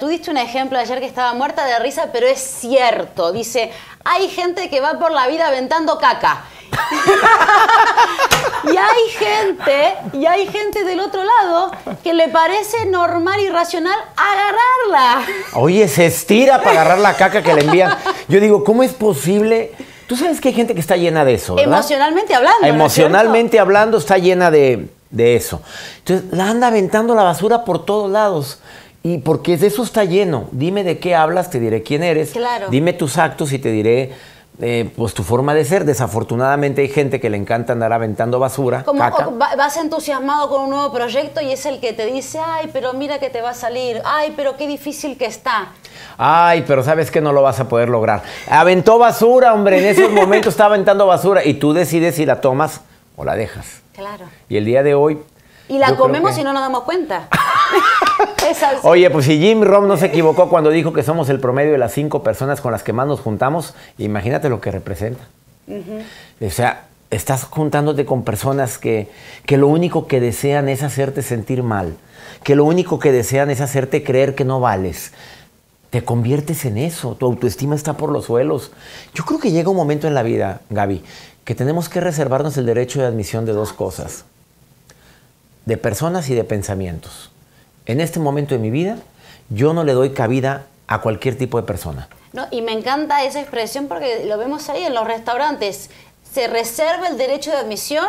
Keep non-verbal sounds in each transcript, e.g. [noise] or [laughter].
Tú diste un ejemplo ayer que estaba muerta de risa, pero es cierto. Dice, hay gente que va por la vida aventando caca. [laughs] y hay gente, y hay gente del otro lado que le parece normal y racional agarrarla. Oye, se estira para agarrar la caca que le envían. Yo digo, ¿cómo es posible? Tú sabes que hay gente que está llena de eso. Emocionalmente hablando. Emocionalmente hablando está llena de, de eso. Entonces, la anda aventando la basura por todos lados. Y porque de eso está lleno. Dime de qué hablas, te diré quién eres. Claro. Dime tus actos y te diré eh, pues tu forma de ser. Desafortunadamente hay gente que le encanta andar aventando basura. Como vas entusiasmado con un nuevo proyecto y es el que te dice, ay, pero mira que te va a salir, ay, pero qué difícil que está. Ay, pero sabes que no lo vas a poder lograr. Aventó basura, hombre, en esos momentos está aventando basura y tú decides si la tomas o la dejas. Claro. Y el día de hoy... Y la comemos y no nos damos cuenta. [laughs] Oye, pues si Jim Rom no se equivocó cuando dijo que somos el promedio de las cinco personas con las que más nos juntamos, imagínate lo que representa. O sea, estás juntándote con personas que, que, lo único que desean es hacerte sentir mal, que lo único que desean es hacerte creer que no vales. Te conviertes en eso, tu autoestima está por los suelos. Yo creo que llega un momento en la vida, Gaby, que tenemos que reservarnos el derecho de admisión de dos ah, cosas, de personas y de pensamientos. En este momento de mi vida, yo no le doy cabida a cualquier tipo de persona. No, y me encanta esa expresión porque lo vemos ahí en los restaurantes. Se reserva el derecho de admisión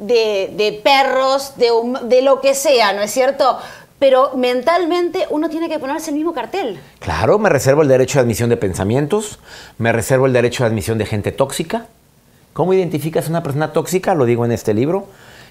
de, perros, de, de lo que sea, ¿no es cierto? pero mentalmente uno tiene que ponerse el mismo cartel. Claro, me reservo el derecho de admisión de pensamientos, me reservo el derecho de admisión de gente tóxica. ¿Cómo identificas a una persona tóxica? Lo digo en este libro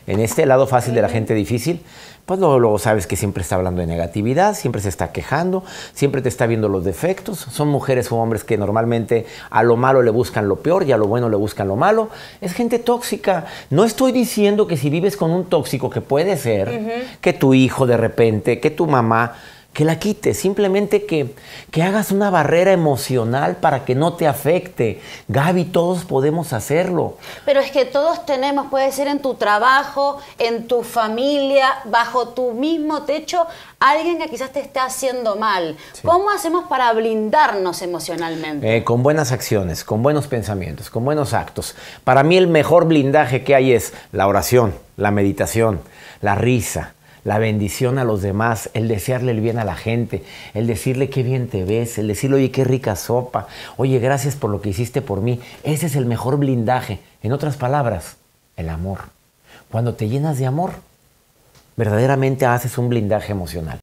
en este lado fácil de la gente difícil, pues luego, sabes que siempre está hablando de negatividad, siempre se está quejando, siempre te está viendo los defectos. Son mujeres o hombres que normalmente a lo malo le buscan lo peor y a lo bueno le buscan lo malo. Es gente tóxica. No estoy diciendo que si vives con un tóxico, que puede ser, que tu hijo de repente, que tu mamá, que la quites, simplemente que, hagas una barrera emocional para que no te afecte. Gaby, todos podemos hacerlo. Pero es que todos tenemos, puede ser en tu trabajo, en tu familia, bajo tu mismo techo, alguien que quizás te esté haciendo mal. ¿Cómo hacemos para blindarnos emocionalmente? Eh, con buenas acciones, con buenos pensamientos, con buenos actos. Para mí el mejor blindaje que hay es la oración, la meditación, la risa, la bendición a los demás, el desearle el bien a la gente, el decirle qué bien te ves, el decirle, oye, qué rica sopa, oye, gracias por lo que hiciste por mí. Ese es el mejor blindaje. En otras palabras, el amor. Cuando te llenas de amor, verdaderamente haces un blindaje emocional.